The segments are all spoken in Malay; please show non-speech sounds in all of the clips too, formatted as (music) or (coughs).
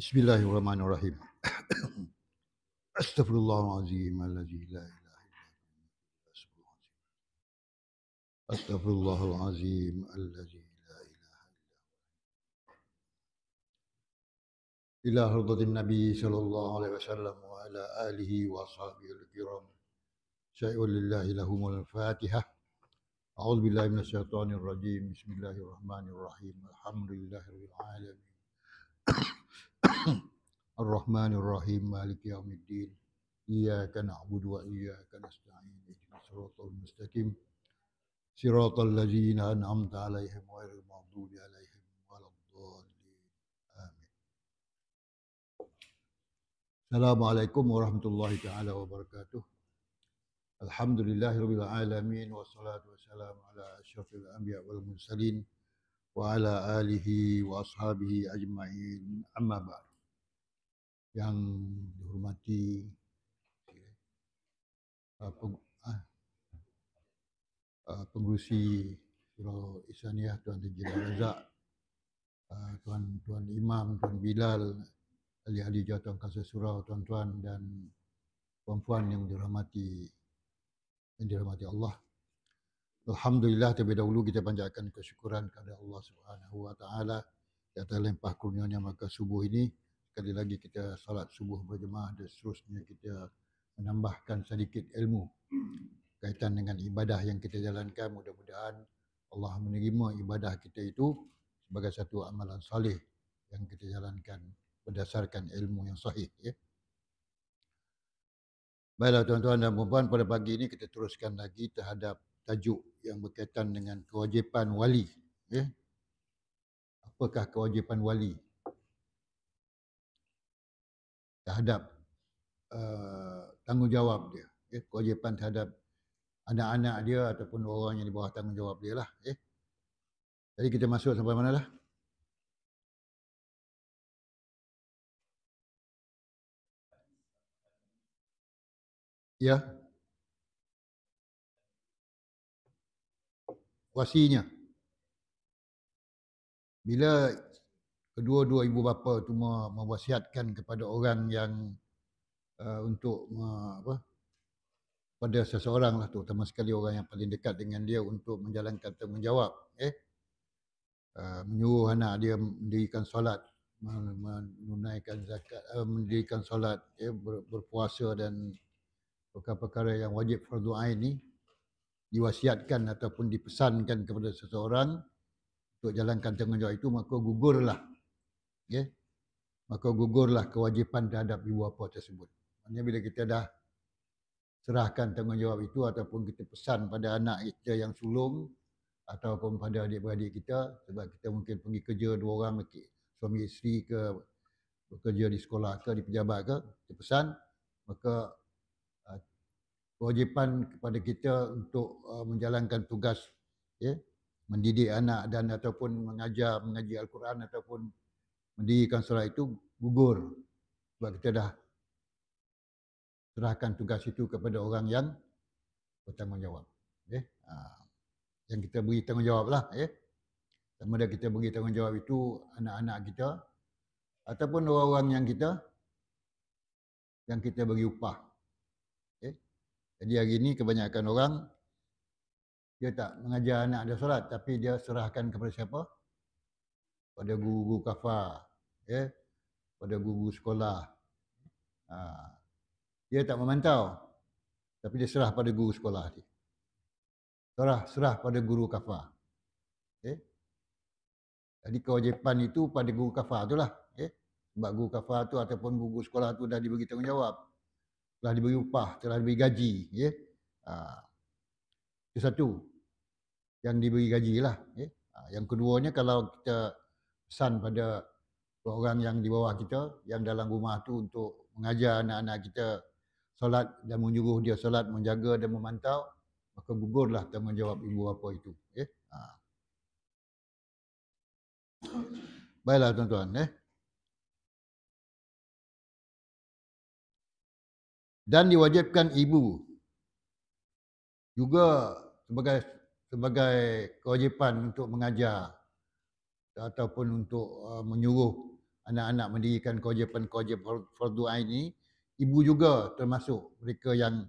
بسم الله الرحمن الرحيم (coughs) أستغفر الله العظيم الذي لا إله إلا هو أستغفر الله العظيم الذي لا إله إلا هو إلى حضرة النبي صلى الله عليه وسلم وعلى آله وصحبه الكرام شيء لله لهم الفاتحة أعوذ بالله من الشيطان الرجيم بسم الله الرحمن الرحيم الحمد لله رب العالمين (coughs) (coughs) الرحمن الرحيم مالك يوم الدين إياك نعبد وإياك نستعين اهدنا الصراط المستقيم صراط الذين أنعمت عليهم غير المغضوب عليهم ولا الضالين آمين السلام عليكم ورحمة الله تعالى وبركاته الحمد لله رب العالمين والصلاة والسلام على أشرف الأنبياء والمرسلين وعلى آله وأصحابه أجمعين أما بعد yang dihormati eh, peng, ah, eh, pengurusi Surau Isaniah Tuan Haji Razak eh, Tuan Tuan Imam Tuan Bilal ahli-ahli jawatan kuasa surau tuan-tuan dan puan-puan yang dirahmati yang dirahmati Allah Alhamdulillah terlebih dahulu kita panjatkan kesyukuran kepada Allah Subhanahu Wa Taala atas limpah kurnia-Nya maka subuh ini sekali lagi kita salat subuh berjemaah dan seterusnya kita menambahkan sedikit ilmu kaitan dengan ibadah yang kita jalankan mudah-mudahan Allah menerima ibadah kita itu sebagai satu amalan salih yang kita jalankan berdasarkan ilmu yang sahih ya. Baiklah tuan-tuan dan puan-puan pada pagi ini kita teruskan lagi terhadap tajuk yang berkaitan dengan kewajipan wali ya. Apakah kewajipan wali terhadap uh, tanggungjawab dia. Ya, kewajipan terhadap anak-anak dia ataupun orang yang di bawah tanggungjawab dia lah. Ya. Jadi kita masuk sampai mana lah? Ya. Wasinya. Bila kedua-dua ibu bapa tu mewasiatkan kepada orang yang uh, untuk uh, apa pada seseorang lah tu terutama sekali orang yang paling dekat dengan dia untuk menjalankan tanggungjawab eh uh, menyuruh anak dia mendirikan solat menunaikan zakat uh, mendirikan solat eh? Ber, berpuasa dan perkara-perkara yang wajib fardu ain ni diwasiatkan ataupun dipesankan kepada seseorang untuk jalankan tanggungjawab itu maka gugurlah ya maka gugurlah kewajipan terhadap ibu bapa tersebut maknanya bila kita dah serahkan tanggungjawab itu ataupun kita pesan pada anak kita yang sulung ataupun pada adik-beradik kita sebab kita mungkin pergi kerja dua orang lagi suami isteri ke bekerja di sekolah ke di pejabat ke kita pesan maka uh, kewajipan kepada kita untuk uh, menjalankan tugas ya mendidik anak dan ataupun mengajar mengaji al-Quran ataupun mendirikan solat itu gugur sebab kita dah serahkan tugas itu kepada orang yang bertanggungjawab. Ya. Ha. Yang kita beri tanggungjawab lah. Ya. Sama ada kita beri tanggungjawab itu anak-anak kita ataupun orang-orang yang kita yang kita beri upah. Ya. Jadi hari ini kebanyakan orang dia tak mengajar anak dia solat tapi dia serahkan kepada siapa? pada guru-guru kafar ya pada guru sekolah ha. dia tak memantau tapi dia serah pada guru sekolah dia serah serah pada guru kafar ya jadi kewajipan itu pada guru kafar itulah ya sebab guru kafar tu ataupun guru sekolah tu dah diberi tanggungjawab telah diberi upah telah diberi gaji ya ha. itu satu yang diberi gaji lah ya. Ha. Yang keduanya kalau kita pesan pada orang yang di bawah kita yang dalam rumah tu untuk mengajar anak-anak kita solat dan menyuruh dia solat menjaga dan memantau maka gugurlah tanggungjawab ibu bapa itu okey ha. baiklah tuan-tuan eh dan diwajibkan ibu juga sebagai sebagai kewajipan untuk mengajar ataupun untuk uh, menyuruh anak-anak mendirikan kewajipan-kewajipan fardu ini ibu juga termasuk mereka yang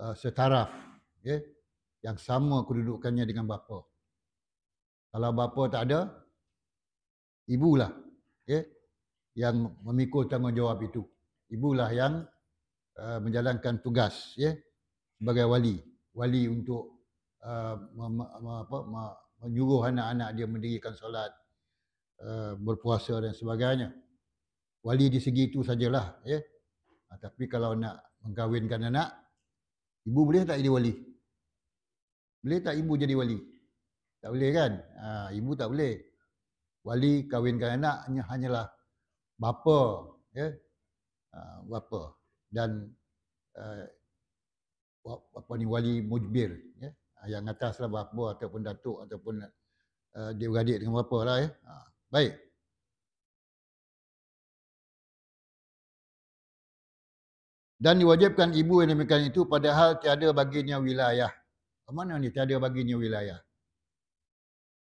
uh, setaraf okay? Ya, yang sama kedudukannya dengan bapa kalau bapa tak ada ibulah okay? Ya, yang memikul tanggungjawab itu ibulah yang uh, menjalankan tugas ya sebagai wali wali untuk uh, apa menyuruh anak-anak dia mendirikan solat eh, berpuasa dan sebagainya wali di segi itu sajalah ya ah, tapi kalau nak mengkahwinkan anak ibu boleh tak jadi wali boleh tak ibu jadi wali tak boleh kan ha, ibu tak boleh wali kahwinkan anaknya hanyalah bapa ya ha, bapa dan uh, apa ni wali mujbir ya yang atas lah berapa ataupun datuk ataupun uh, eh, dia beradik dengan berapa lah ya. Ha. Baik. Dan diwajibkan ibu yang demikian itu padahal tiada baginya wilayah. Ke mana ni tiada baginya wilayah?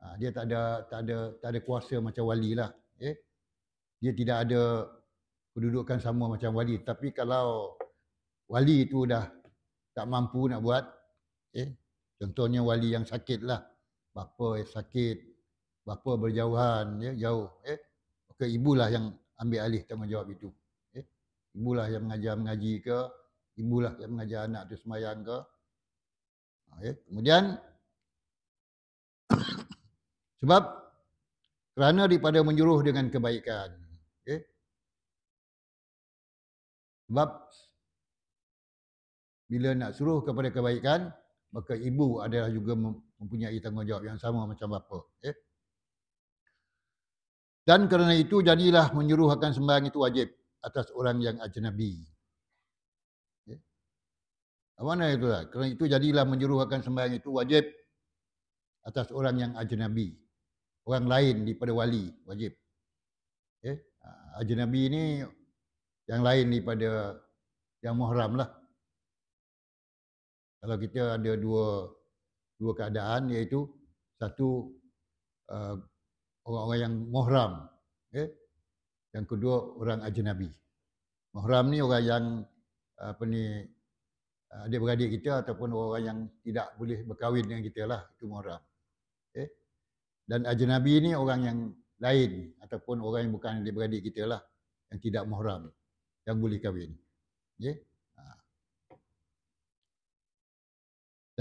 Ha, dia tak ada tak ada tak ada kuasa macam wali lah. Eh? Dia tidak ada pendudukan sama macam wali. Tapi kalau wali itu dah tak mampu nak buat, eh? Contohnya wali yang sakit lah. Bapa yang sakit. Bapa berjauhan. Ya, jauh. Eh? Maka ibulah yang ambil alih tanggungjawab itu. Eh? Ibulah yang mengajar mengaji ke. Ibulah yang mengajar anak itu semayang ke. Eh? Kemudian. (coughs) sebab. Kerana daripada menjuruh dengan kebaikan. Eh? Sebab. Bila nak suruh kepada Kebaikan maka ibu adalah juga mempunyai tanggungjawab yang sama macam bapa. Eh? Dan kerana itu jadilah menyuruh akan sembahyang itu wajib atas orang yang ajnabi. Eh? Mana itu lah? Kerana itu jadilah menyuruh akan sembahyang itu wajib atas orang yang ajnabi. Orang lain daripada wali wajib. Eh? Ajnabi ini yang lain daripada yang muhram lah. Kalau kita ada dua dua keadaan iaitu satu uh, orang-orang yang mahram, okay? Ya. Yang kedua orang ajnabi. Mahram ni orang yang apa ni uh, adik-beradik kita ataupun orang yang tidak boleh berkahwin dengan kita lah itu mahram. Okay? Ya. Dan ajnabi ni orang yang lain ataupun orang yang bukan adik-beradik kita lah yang tidak mahram yang boleh kahwin. Okay? Ya.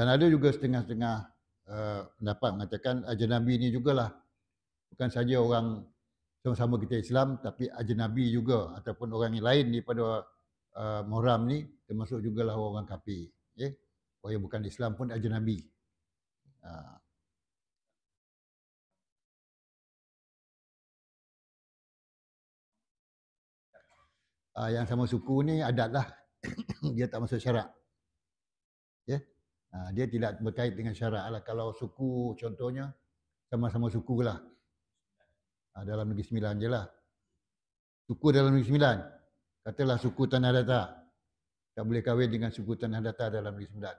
Dan ada juga setengah-setengah eh, pendapat -setengah, uh, mengatakan Ajar Nabi ini jugalah. Bukan saja orang sama-sama kita Islam tapi Ajar Nabi juga ataupun orang yang lain daripada uh, Muhram ni termasuk jugalah orang kapi. Yeah? Orang yang bukan Islam pun Ajar Nabi. Uh. Ha. Ah, uh, yang sama suku ni adat lah. (coughs) Dia tak masuk syarat. Ha, dia tidak berkait dengan syarat lah. Kalau suku contohnya, sama-sama suku lah. Ha, dalam negeri sembilan je lah. Suku dalam negeri sembilan. Katalah suku tanah datar. Tak boleh kahwin dengan suku tanah datar dalam negeri sembilan.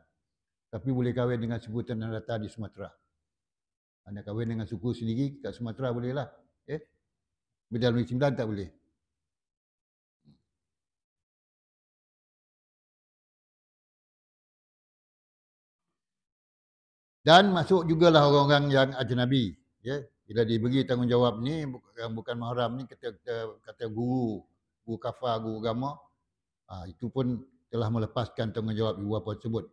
Tapi boleh kahwin dengan suku tanah datar di Sumatera. Anda kahwin dengan suku sendiri kat Sumatera bolehlah. Eh? Di dalam negeri sembilan tak boleh. dan masuk juga lah orang-orang yang ajnabi ya bila diberi tanggungjawab ni yang bukan mahram ni kata kata, kata guru guru kafar guru agama ha, itu pun telah melepaskan tanggungjawab ibu bapa tersebut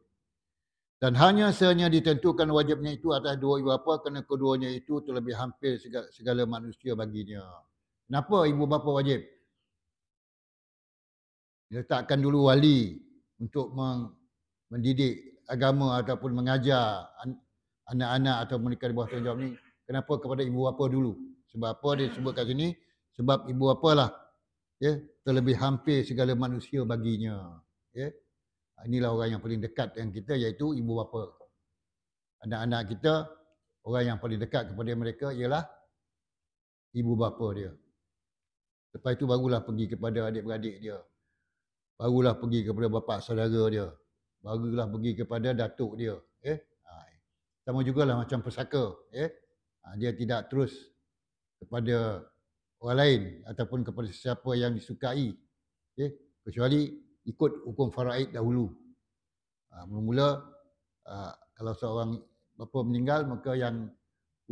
dan hanya sahaja ditentukan wajibnya itu atas dua ibu bapa kerana keduanya itu terlebih hampir segala, segala manusia baginya kenapa ibu bapa wajib letakkan dulu wali untuk meng, mendidik agama ataupun mengajar anak-anak atau mereka di bawah tanggungjawab ni kenapa kepada ibu bapa dulu sebab apa dia sebut kat sini sebab ibu bapa lah ya terlebih hampir segala manusia baginya ya inilah orang yang paling dekat dengan kita iaitu ibu bapa anak-anak kita orang yang paling dekat kepada mereka ialah ibu bapa dia lepas itu barulah pergi kepada adik-beradik dia barulah pergi kepada bapa saudara dia barulah pergi kepada datuk dia. Eh? Ha, eh. Sama juga lah macam pesaka. Eh? Ha, dia tidak terus kepada orang lain ataupun kepada sesiapa yang disukai. Eh? Kecuali ikut hukum faraid dahulu. Ha, mula-mula kalau seorang bapa meninggal maka yang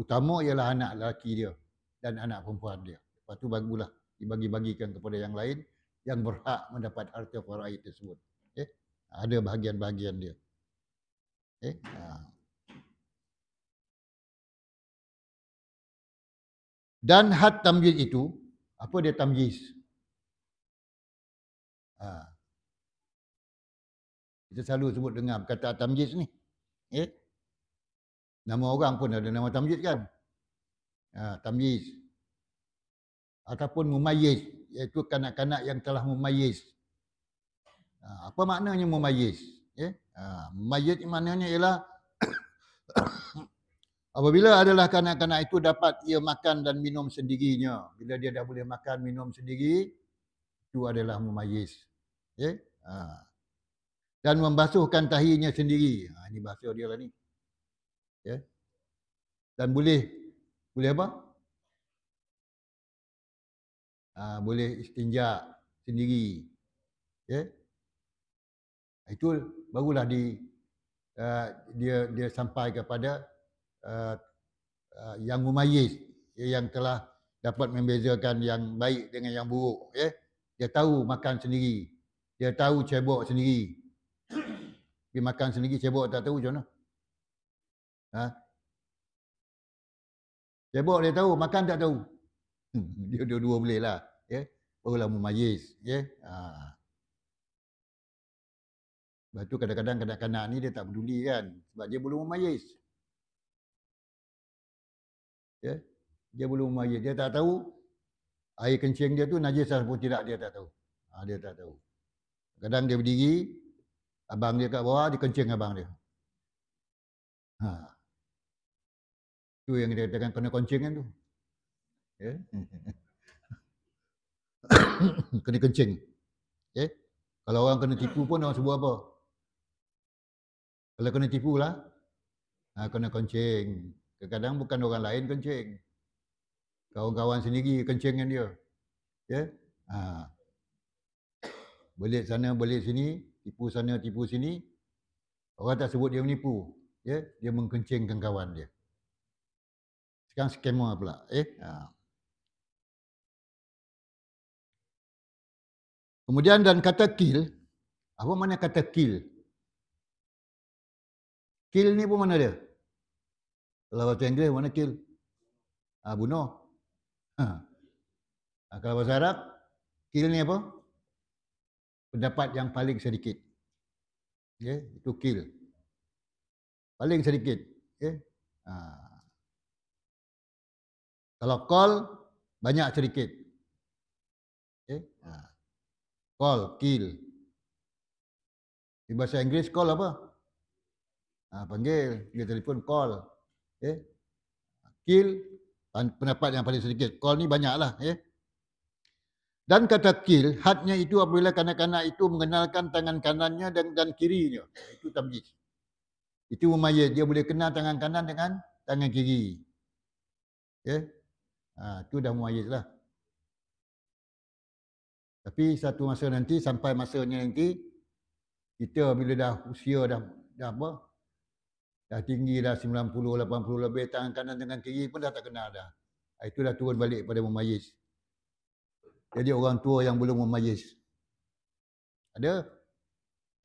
utama ialah anak lelaki dia dan anak perempuan dia. Lepas tu bagulah dibagi-bagikan kepada yang lain yang berhak mendapat harta faraid tersebut ada bahagian-bahagian dia. Okay? Eh, ha. Dan had tamjiz itu, apa dia tamjiz? Ha. Kita selalu sebut dengar kata tamjiz ni. Okay? Eh? Nama orang pun ada nama tamjiz kan? Ha, tamjiz. Ataupun mumayiz. Iaitu kanak-kanak yang telah mumayiz. Ha, apa maknanya mumayyiz? Ya. Ha, mumayyiz maknanya ialah (coughs) apabila adalah kanak-kanak itu dapat ia makan dan minum sendirinya. Bila dia dah boleh makan minum sendiri, itu adalah mumayyiz. Ya. Ha. Dan membasuhkan tahinya sendiri. Ha, ini bahasa dia lah ni. Ya. Dan boleh boleh apa? Ha, boleh istinja sendiri. Ya. Ah, itu barulah di uh, dia dia sampai kepada uh, uh, yang mumayyiz yang telah dapat membezakan yang baik dengan yang buruk ya dia tahu makan sendiri dia tahu cebok sendiri (coughs) dia makan sendiri cebok tak tahu macam mana ha cebok dia tahu makan tak tahu (laughs) dia dua-dua boleh lah ya barulah mumayyiz ya ha. Lepas tu kadang-kadang kanak-kanak ni dia tak peduli kan. Sebab dia belum memayis. Ya? Dia belum memayis. Dia tak tahu air kencing dia tu najis ataupun lah tidak dia tak tahu. Ha, dia tak tahu. Kadang dia berdiri, abang dia kat bawah, dia kencing abang dia. Ha. tu yang dia katakan kena kencing kan tu. Ya? (coughs) kena kencing. Ya? Kalau orang kena tipu pun orang sebut apa? Kalau kena tipu lah. Ha, kena kencing. Kadang-kadang bukan orang lain kencing. Kawan-kawan sendiri kencing dengan dia. Ya? Ha. Belit sana, belit sini. Tipu sana, tipu sini. Orang tak sebut dia menipu. Ya? Dia mengkencingkan kawan dia. Sekarang skema pula. Eh? Ha. Kemudian dan kata kill. Apa mana kata kill? Kil ni pun mana dia? Kalau bahasa Inggeris mana kil? Ha, ah, bunuh. Ha. Ah, kalau bahasa Arab, kil ni apa? Pendapat yang paling sedikit. Ya, okay? itu kil. Paling sedikit. Okay? Ya. Ha. Kalau call, banyak sedikit. Okay? Ya, ha. Call, kil. Di bahasa Inggeris call apa? Ha, panggil, dia telefon, call. Eh? Kil, pendapat yang paling sedikit. Call ni banyaklah. Eh? Dan kata kil, hadnya itu apabila kanak-kanak itu mengenalkan tangan kanannya dan, dan kirinya. Itu tabjiz. Itu memayah. Dia boleh kenal tangan kanan dengan tangan kiri. Eh? Ha, itu dah memayah lah. Tapi satu masa nanti, sampai masanya nanti, kita bila dah usia, dah, dah apa, Dah tinggi dah 90, 80 lebih. Tangan kanan dengan kiri pun dah tak kenal dah. Ah, Itu dah turun balik pada memayis. Jadi orang tua yang belum memayis. Ada?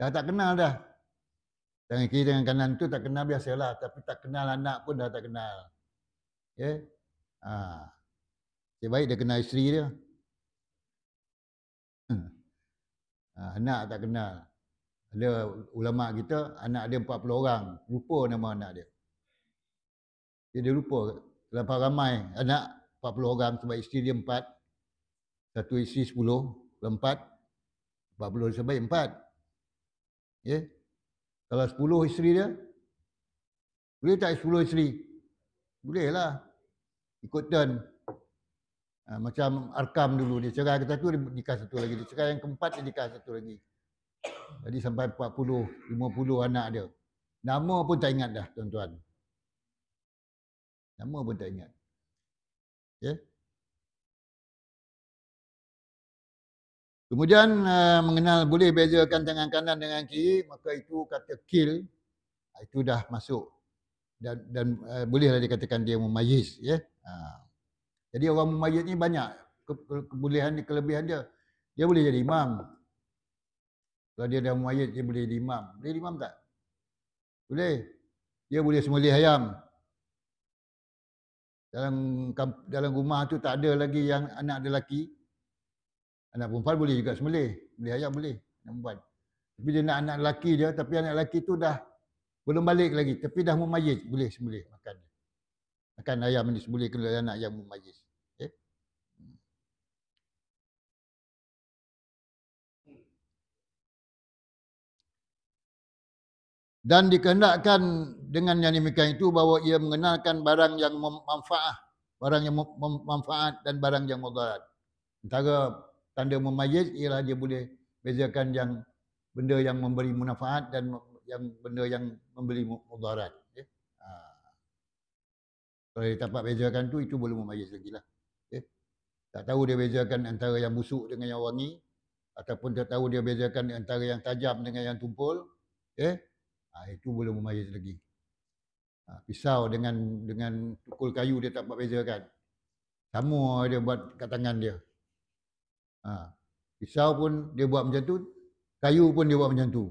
Dah tak kenal dah. Tangan kiri dengan kanan tu tak kenal biasalah. Tapi tak kenal anak pun dah tak kenal. Ya? Yeah? Ha. Dia baik dia kenal isteri dia. Hmm. Ha, anak tak kenal ada ulama kita anak dia 40 orang lupa nama anak dia jadi dia lupa lepas ramai anak 40 orang sebab isteri dia 4 satu isteri sepuluh 10 empat 40 sebab 4 ya yeah. kalau 10 isteri dia boleh tak sepuluh isteri boleh lah ikut turn ha, macam Arkam dulu dia cerai kita tu dia nikah satu lagi dia cerai yang keempat dia nikah satu lagi jadi sampai 40, 50 anak dia. Nama pun tak ingat dah, tuan-tuan. Nama pun tak ingat. Ya. Yeah. Kemudian uh, mengenal boleh bezakan tangan kanan dengan kiri, maka itu kata kill. Ah, itu dah masuk dan dan uh, bolehlah dikatakan dia mumayyiz, ya. Yeah. Ha. Jadi orang mumayyiz ni banyak kebolehan dia, kelebihan dia. Dia boleh jadi imam, kalau dia dah muayyid, dia boleh jadi imam. Boleh jadi imam tak? Boleh. Dia boleh sembelih ayam. Dalam dalam rumah tu tak ada lagi yang anak lelaki. Anak perempuan boleh juga sembelih, Boleh ayam boleh. Anak buat. Tapi dia nak anak lelaki dia, tapi anak lelaki tu dah belum balik lagi. Tapi dah mumayis. Boleh sembelih. makan. Makan ayam ni semulih kena anak yang mumayis. dan dikehendakkan dengan yang demikian itu bahawa ia mengenalkan barang yang memanfaat, barang yang memanfaat dan barang yang mudarat antara tanda memayis ialah dia boleh bezakan yang benda yang memberi manfaat dan yang benda yang memberi mudarat ya ha. kalau dia dapat bezakan tu itu boleh memayis lagi lah tak tahu dia bezakan antara yang busuk dengan yang wangi ataupun tak tahu dia bezakan antara yang tajam dengan yang tumpul ya Ha, itu belum memayas lagi. Ha, pisau dengan dengan tukul kayu dia tak berbeza kan. Sama dia buat kat tangan dia. Ha, pisau pun dia buat macam tu. Kayu pun dia buat macam tu.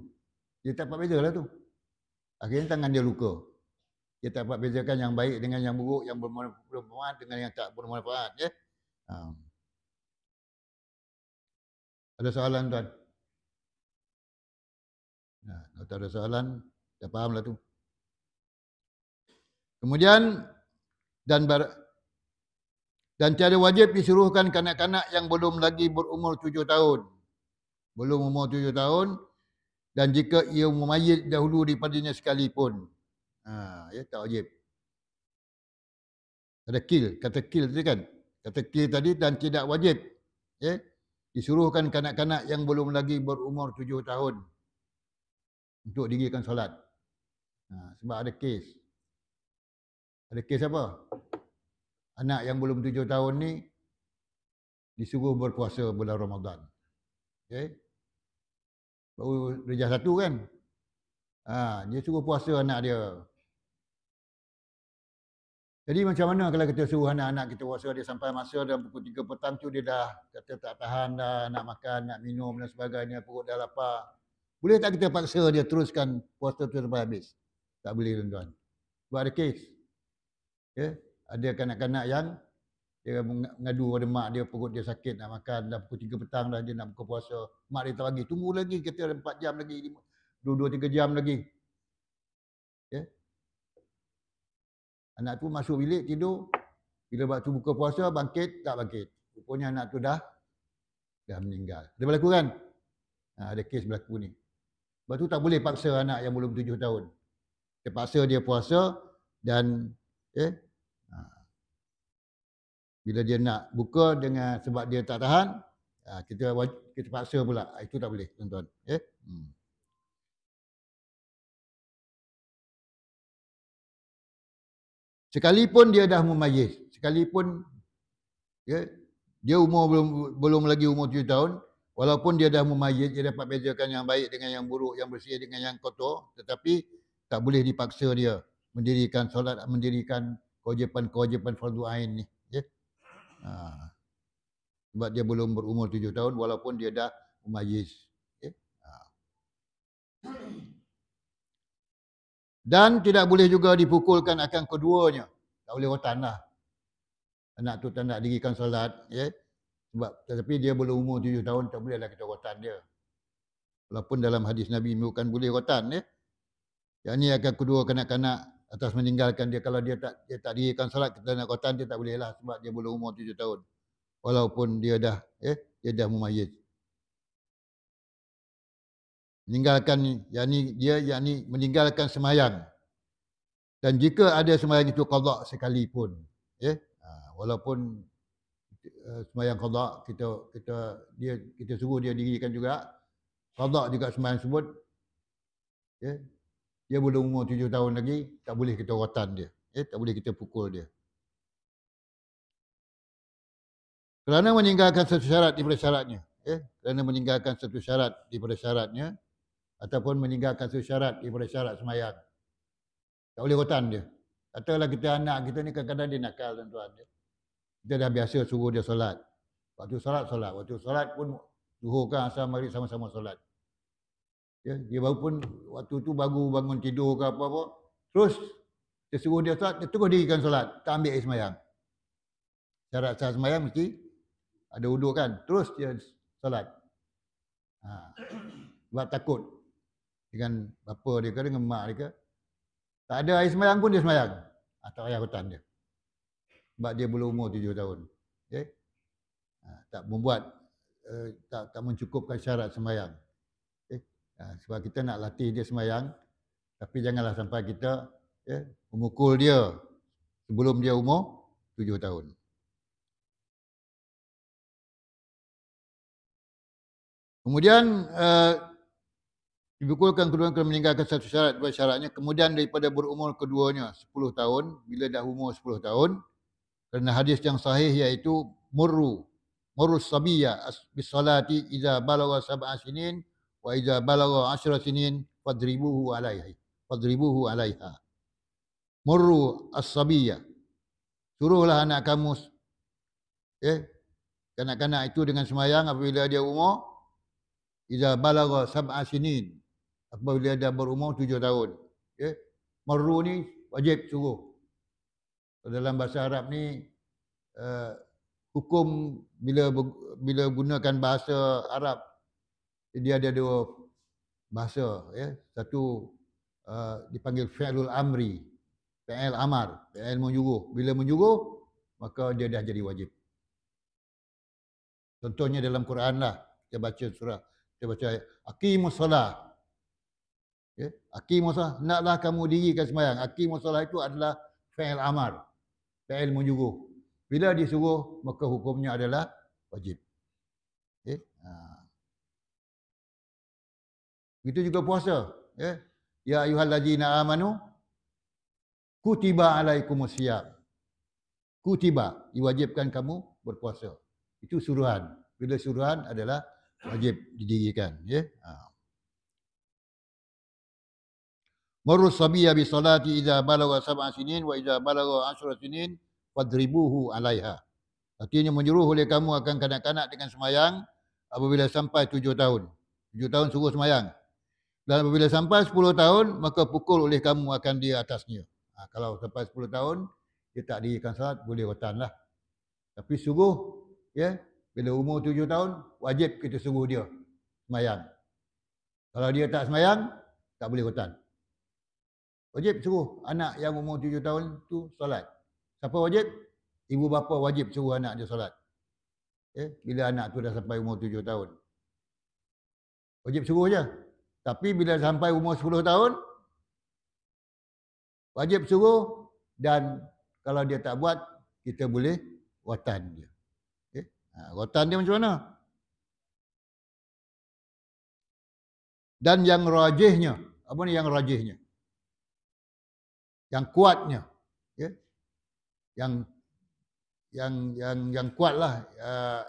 Dia tak berbeza lah tu. Akhirnya tangan dia luka. Dia tak dapat bezakan yang baik dengan yang buruk, yang bermanfaat dengan yang tak bermanfaat. Ya? Ha. Ada soalan tuan? Nah, ya, kalau tak ada soalan, dah fahamlah tu. Kemudian dan bar dan tiada wajib disuruhkan kanak-kanak yang belum lagi berumur tujuh tahun. Belum umur tujuh tahun. Dan jika ia memayit dahulu daripadanya sekalipun. Ha, ya, tak wajib. Ada kill. Kata kill tadi kan? Kata kill tadi dan tidak wajib. Ya? Disuruhkan kanak-kanak yang belum lagi berumur tujuh tahun untuk dirikan solat. Ha, sebab ada kes. Ada kes apa? Anak yang belum tujuh tahun ni disuruh berpuasa bulan Ramadan. Okay? Baru reja satu kan? Ha, dia suruh puasa anak dia. Jadi macam mana kalau kita suruh anak-anak kita puasa dia sampai masa dah pukul 3 petang tu dia dah kata tak tahan dah nak makan, nak minum dan sebagainya, perut dah lapar. Boleh tak kita paksa dia teruskan puasa tu sampai habis? Tak boleh tuan-tuan. Sebab ada kes. Ya? Ada kanak-kanak yang dia mengadu pada mak dia, perut dia sakit nak makan. Dah pukul 3 petang dah dia nak buka puasa. Mak dia tak bagi. Tunggu lagi kita ada empat jam lagi. dua tiga jam lagi. Ya? Anak tu masuk bilik, tidur. Bila waktu buka puasa, bangkit, tak bangkit. Rupanya anak tu dah dah meninggal. Ada berlaku kan? Ha, ada kes berlaku ni. Sebab tu tak boleh paksa anak yang belum tujuh tahun. Terpaksa dia puasa dan eh ha. bila dia nak buka dengan sebab dia tak tahan, ha, kita kita paksa pula. Ha, itu tak boleh, tuan-tuan. Eh? Hmm. Sekalipun dia dah memayis, sekalipun ya, dia umur belum belum lagi umur tujuh tahun, Walaupun dia dah memayit, dia dapat bezakan yang baik dengan yang buruk, yang bersih dengan yang kotor. Tetapi tak boleh dipaksa dia mendirikan solat, mendirikan kewajipan-kewajipan fardu ain ni. Ya? Ha. Sebab dia belum berumur tujuh tahun walaupun dia dah umayis. Ya? Ha. Dan tidak boleh juga dipukulkan akan keduanya. Tak boleh rotan lah. Anak tu tak nak dirikan solat. Ya? Sebab tetapi dia belum umur tujuh tahun tak bolehlah kita rotan dia. Walaupun dalam hadis Nabi bukan boleh rotan ya. Yang ini akan kedua kanak-kanak atas meninggalkan dia kalau dia tak dia tak dirikan solat kita nak rotan dia tak bolehlah sebab dia belum umur tujuh tahun. Walaupun dia dah ya, dia dah mumayyiz. Meninggalkan yakni dia yakni meninggalkan semayang. Dan jika ada semayang itu qada sekalipun ya. Ha, walaupun Eh, semayang qada kita kita dia kita suruh dia dirikan juga qada juga sembahyang sebut ya yeah. dia belum umur tujuh tahun lagi tak boleh kita rotan dia ya yeah. tak boleh kita pukul dia kerana meninggalkan satu syarat daripada syaratnya ya yeah. kerana meninggalkan satu syarat daripada syaratnya ataupun meninggalkan satu syarat daripada syarat semayang tak boleh rotan dia katalah kita anak kita ni kadang-kadang dia nakal tuan-tuan dia ya. -tuan kita dah biasa suruh dia solat. Waktu solat, solat. Waktu solat pun Zuhur kan asal maghrib sama-sama solat. Ya, dia baru pun waktu tu baru bangun tidur ke apa-apa. Terus dia suruh dia solat, dia terus dirikan solat. Tak ambil air semayang. Syarat sah semayang mesti ada uduk kan. Terus dia solat. Ha. Sebab takut dengan bapa dia ke, dengan mak dia ke. Tak ada air semayang pun dia semayang. Atau ah, ayah hutan dia sebab dia belum umur tujuh tahun. Okay? Ya? Ha, tak membuat, uh, tak, tak mencukupkan syarat semayang. Okay? Ya? Ha, sebab kita nak latih dia semayang, tapi janganlah sampai kita okay, ya, memukul dia sebelum dia umur tujuh tahun. Kemudian uh, dibukulkan kedua-dua meninggalkan satu syarat, dua syaratnya. Kemudian daripada berumur keduanya sepuluh tahun, bila dah umur sepuluh tahun, kerana hadis yang sahih iaitu murru murru sabiyya bis salati idza balagha sab'a sinin wa idza balagha asyra sinin fadribuhu alaihi fadribuhu alaiha. Murru as-sabiyya. Suruhlah anak kamu eh kanak-kanak itu dengan semayang apabila dia umur idza balagha sab'a sinin apabila dia berumur tujuh tahun. Eh? Murru ni wajib suruh dalam bahasa Arab ni uh, hukum bila bila gunakan bahasa Arab dia ada dua bahasa ya satu uh, dipanggil fi'lul amri fi'l amar fi'l menyuruh bila menyuruh maka dia dah jadi wajib contohnya dalam Quran lah kita baca surah kita baca aqimus solah ya aqimus solah naklah kamu dirikan sembahyang aqimus solah itu adalah fi'l amar fa'il menyuruh. Bila disuruh, maka hukumnya adalah wajib. Okay? Eh, ha. Itu juga puasa. Okay? Eh. Ya ayuhal lajina amanu, kutiba alaikumusiyam. Kutiba, diwajibkan kamu berpuasa. Itu suruhan. Bila suruhan adalah wajib didirikan. Ya. Ha. Maru sabiya bi salati idza balagha sab'a sinin wa idza balagha ashra sinin fadribuhu 'alaiha. Artinya menyuruh oleh kamu akan kanak-kanak dengan semayang apabila sampai tujuh tahun. Tujuh tahun suruh semayang. Dan apabila sampai sepuluh tahun, maka pukul oleh kamu akan di atasnya. Ha, kalau sampai sepuluh tahun, dia tak dirikan salat, boleh rotan lah. Tapi suruh, ya, bila umur tujuh tahun, wajib kita suruh dia semayang. Kalau dia tak semayang, tak boleh rotan. Wajib suruh anak yang umur tujuh tahun tu solat. Siapa wajib? Ibu bapa wajib suruh anak dia solat. Okay? Eh, bila anak tu dah sampai umur tujuh tahun. Wajib suruh je. Tapi bila sampai umur sepuluh tahun, wajib suruh dan kalau dia tak buat, kita boleh watan dia. Okay? Eh, ha, watan dia macam mana? Dan yang rajihnya, apa ni yang rajihnya? yang kuatnya ya yang yang yang yang kuatlah uh,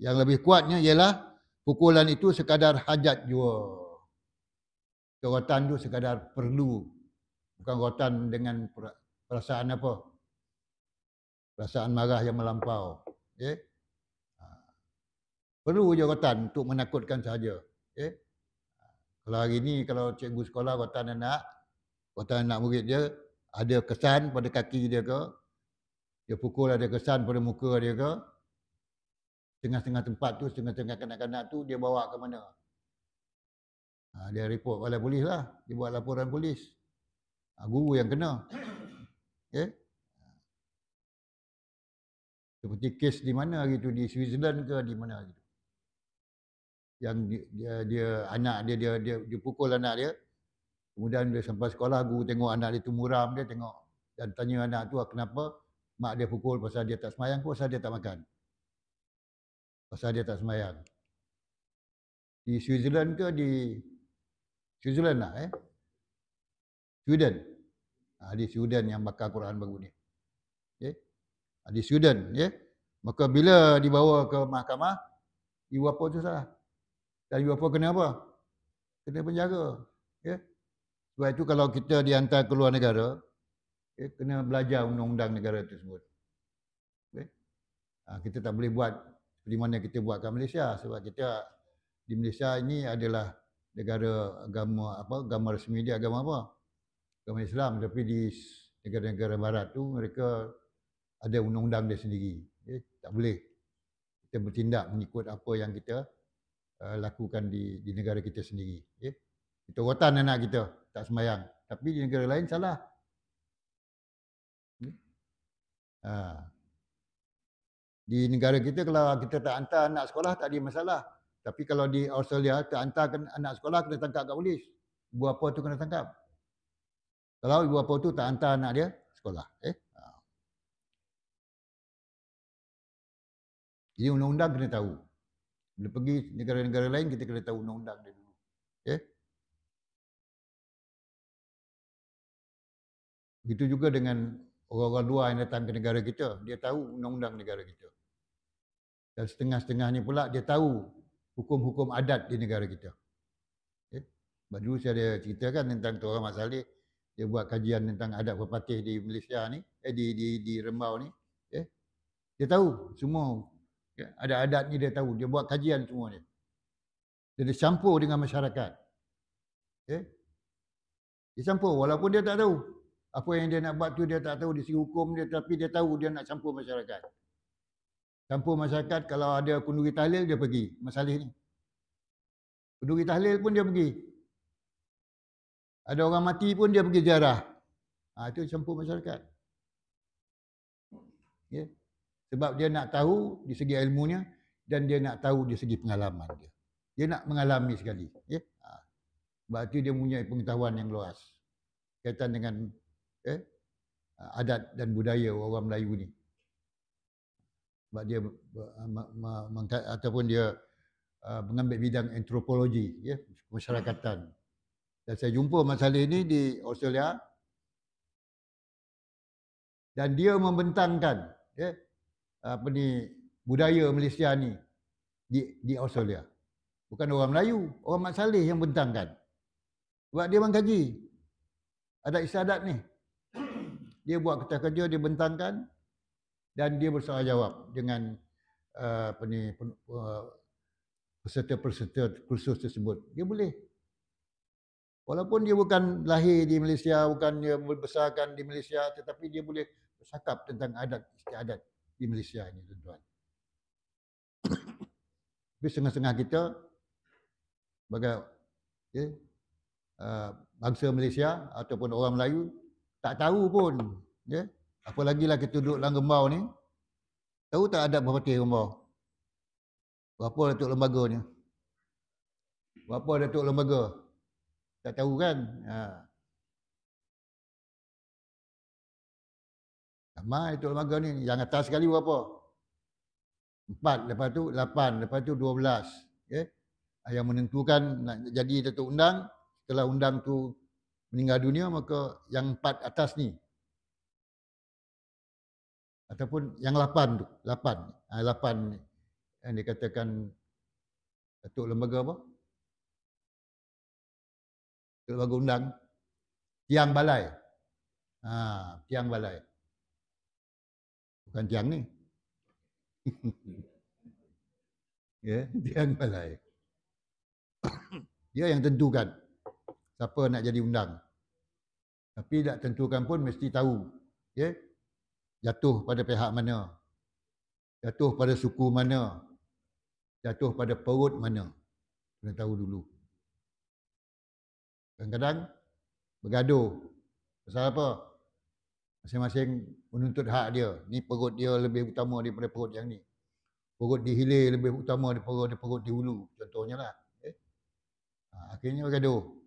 yang lebih kuatnya ialah pukulan itu sekadar hajat jua kekuatan itu sekadar perlu bukan kekuatan dengan perasaan apa perasaan marah yang melampau ya ha. perlu je kekuatan untuk menakutkan saja ya kalau hari ini kalau cikgu sekolah kekuatan anak Kata anak murid dia ada kesan pada kaki dia ke? Dia pukul ada kesan pada muka dia ke? Tengah-tengah tempat tu, tengah-tengah kanak-kanak tu dia bawa ke mana? Ha, dia report oleh polis lah. Dia buat laporan polis. Ha, guru yang kena. (coughs) Okay? Seperti kes di mana hari tu? Di Switzerland ke di mana hari tu? Yang dia, dia, dia anak dia, dia, dia, dia pukul anak dia. Kemudian bila sampai sekolah, guru tengok anak dia tu muram dia tengok dan tanya anak tu ah, kenapa mak dia pukul pasal dia tak semayang ke pasal dia tak makan? Pasal dia tak semayang. Di Switzerland ke di Switzerland lah eh? Sweden. Ha, di Sweden yang bakar Quran baru ni. Okay? Ha, ah, di Sweden. Yeah? Maka bila dibawa ke mahkamah, you apa tu salah? Dan you apa kena apa? Kena penjara. Yeah? Sebab itu kalau kita dihantar ke luar negara, eh, kena belajar undang-undang negara tersebut. Okay? Ha, ah, kita tak boleh buat di mana kita buat di Malaysia sebab kita di Malaysia ini adalah negara agama apa agama resmi dia agama apa? Agama Islam tapi di negara-negara barat tu mereka ada undang-undang dia sendiri. Okay? Tak boleh kita bertindak mengikut apa yang kita uh, lakukan di di negara kita sendiri. Okay? Tok Rotan anak kita tak semayang, Tapi di negara lain salah. Hmm? Ha. Di negara kita kalau kita tak hantar anak sekolah tak ada masalah. Tapi kalau di Australia tak hantar anak sekolah kena tangkap kat polis. Ibu apa tu kena tangkap. Kalau ibu apa tu tak hantar anak dia sekolah. Eh? Ha. Jadi undang-undang kena tahu. Bila pergi negara-negara lain kita kena tahu undang-undang dia dulu. Eh? Okay? Begitu juga dengan orang-orang luar yang datang ke negara kita. Dia tahu undang-undang negara kita. Dan setengah-setengahnya pula dia tahu hukum-hukum adat di negara kita. Okay. Sebab dulu saya ada cerita kan tentang Tuan Rahmat Saleh. Dia buat kajian tentang adat pepatih di Malaysia ni. Eh, di, di, di Rembau ni. Dia tahu semua ada adat-adat ni dia tahu. Dia buat kajian semua ni. Dia dicampur dengan masyarakat. Okay. Dia campur walaupun dia tak tahu apa yang dia nak buat tu dia tak tahu di sisi hukum dia tapi dia tahu dia nak campur masyarakat campur masyarakat kalau ada kunduri tahlil dia pergi masalah ni kunduri tahlil pun dia pergi ada orang mati pun dia pergi ziarah ha, itu campur masyarakat yeah. sebab dia nak tahu di segi ilmunya dan dia nak tahu di segi pengalaman dia dia nak mengalami sekali ya yeah. ha. berarti dia punya pengetahuan yang luas kaitan dengan eh, ah, adat dan budaya orang Melayu ni. Sebab dia ah, ataupun dia ah, mengambil bidang antropologi, ya, masyarakatan. Dan saya jumpa masalah ini di Australia. Dan dia membentangkan ya, apa ni, budaya Malaysia ni di, di Australia. Bukan orang Melayu, orang Mat Saleh yang bentangkan. Sebab dia mengkaji adat istiadat ni dia buat kertas kerja, dia bentangkan dan dia bersoal jawab dengan eh, apa ni peserta-peserta kursus tersebut. Dia boleh. Walaupun dia bukan lahir di Malaysia, bukan dia membesarkan di Malaysia tetapi dia boleh bercakap tentang adat istiadat di Malaysia ini tuan-tuan. Tapi (coughs) setengah-setengah kita sebagai okay, ya, uh, eh, bangsa Malaysia ataupun orang Melayu tak tahu pun. Ya? Apalagilah kita duduk dalam gembau ni. Tahu tak ada berapa tiang gembau? Berapa Datuk Lembaga ni? Berapa Datuk Lembaga? Tak tahu kan? Ha. Ramai Datuk Lembaga ni. Yang atas sekali berapa? Empat. Lepas tu lapan. Lepas tu dua belas. Ya, Yang menentukan nak jadi Datuk Undang. Setelah Undang tu meninggal dunia maka yang empat atas ni ataupun yang lapan tu lapan ha, lapan ni yang dikatakan Datuk Lembaga apa? Datuk Lembaga Undang Tiang Balai ha, Tiang Balai Bukan tiang ni (laughs) Ya, yeah, tiang Balai (coughs) Dia yang tentukan siapa nak jadi undang. Tapi nak tentukan pun mesti tahu. Ya? Jatuh pada pihak mana. Jatuh pada suku mana. Jatuh pada perut mana. Kena tahu dulu. Kadang-kadang bergaduh. Pasal apa? Masing-masing menuntut hak dia. Ni perut dia lebih utama daripada perut yang ni. Perut dihilir lebih utama daripada perut di hulu. Contohnya lah. Eh? Akhirnya bergaduh.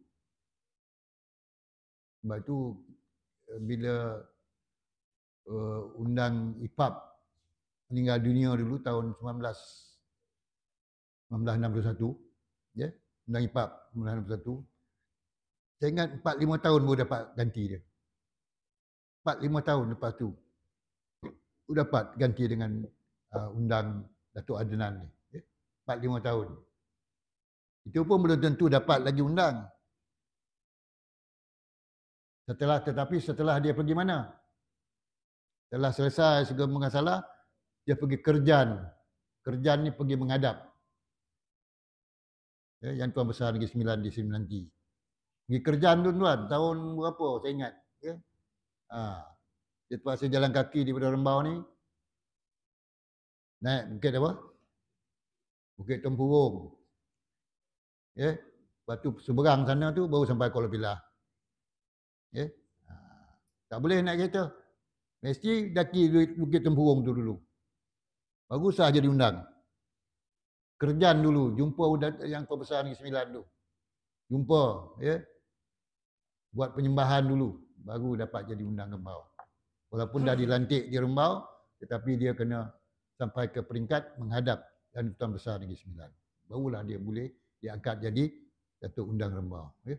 Sebab tu eh, bila uh, undang IPAP meninggal dunia dulu tahun 1961 ya yeah? undang IPAP 1961 saya ingat 4 5 tahun baru dapat ganti dia 4 5 tahun lepas tu sudah dapat ganti dengan uh, undang Datuk Adnan ni ya yeah? 4 5 tahun itu pun belum tentu dapat lagi undang Setelah tetapi setelah dia pergi mana? Setelah selesai segala masalah, dia pergi kerjaan. Kerjaan ni pergi menghadap. Ya, yang Tuan Besar Negeri Sembilan di sini nanti. Pergi kerjaan tu tuan, tahun berapa saya ingat. Ya. Ha. Dia terpaksa jalan kaki di Pada Rembau ni. Naik bukit apa? Bukit Tempurung. Ya. Lepas seberang sana tu baru sampai Kuala Pilah. Yeah. Ha. Tak boleh nak kereta. Mesti daki Bukit Tempurung tu dulu. Baru sah jadi undang. kerjaan dulu. Jumpa yang pembesar Negeri Sembilan tu. Jumpa. ya. Yeah. Buat penyembahan dulu. Baru dapat jadi undang Rembau. Walaupun dah dilantik di Rembau. Tetapi dia kena sampai ke peringkat menghadap dan Tuan Besar Negeri Sembilan. Barulah dia boleh diangkat jadi Datuk Undang Rembau. Ya.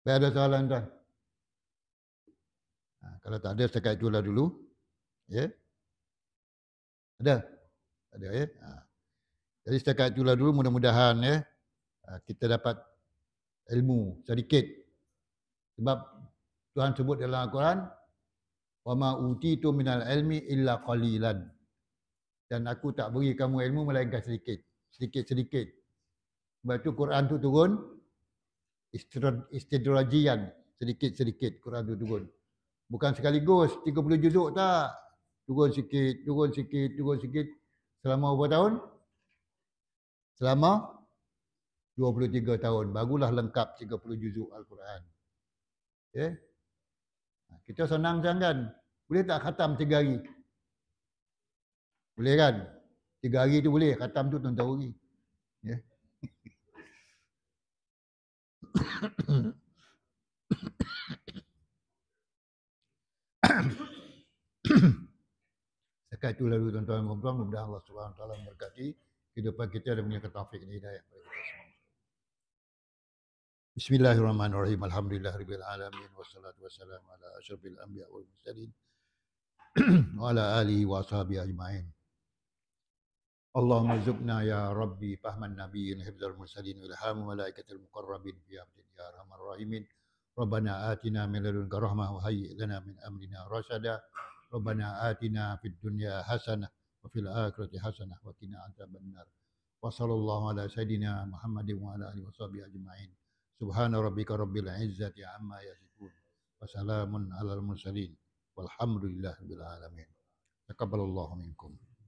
Tak ada soalan tuan. Ha, kalau tak ada setakat itulah dulu. Ya. Yeah. Ada? Ada ya. Yeah. Ha. Jadi setakat itulah dulu mudah-mudahan ya. Yeah, ha, kita dapat ilmu sedikit. Sebab Tuhan sebut dalam Al-Quran. Wa ma utitu minal ilmi illa qalilan. Dan aku tak beri kamu ilmu melainkan sedikit. Sedikit-sedikit. Sebab tu Quran tu turun istidrajian sedikit-sedikit Quran tu turun. Bukan sekaligus 30 juzuk tak. Turun sikit, turun sikit, turun sikit selama berapa tahun? Selama 23 tahun barulah lengkap 30 juzuk Al-Quran. Okay. Ya? Ha, kita senang kan. Boleh tak khatam 3 hari? Boleh kan? 3 hari tu boleh, khatam tu tuan tahu lagi. Ya. Yeah. (laughs) (coughs) Sekarang itu lalu tuan-tuan dan mudah Allah Subhanahu taala memberkati kehidupan kita dan punya ketaufik ini hidayah Bismillahirrahmanirrahim. Alhamdulillahirabbil alamin wassalatu wassalamu ala asyrafil anbiya wal mursalin (coughs) wa ala alihi wa ashabihi ajmain. اللهم ارزقنا يا ربي فهم النبي حفظ المرسلين والهام ملائكة المقربين في عبد يا أرحم الراحمين ربنا آتنا من لدنك رحمة وهيئ لنا من أمرنا رشدا ربنا آتنا في الدنيا حسنة وفي الآخرة حسنة وقنا عذاب النار وصلى الله على سيدنا محمد وعلى آله وصحبه أجمعين سبحان ربك رب العزة عما يصفون وسلام على المرسلين والحمد لله رب العالمين تقبل الله منكم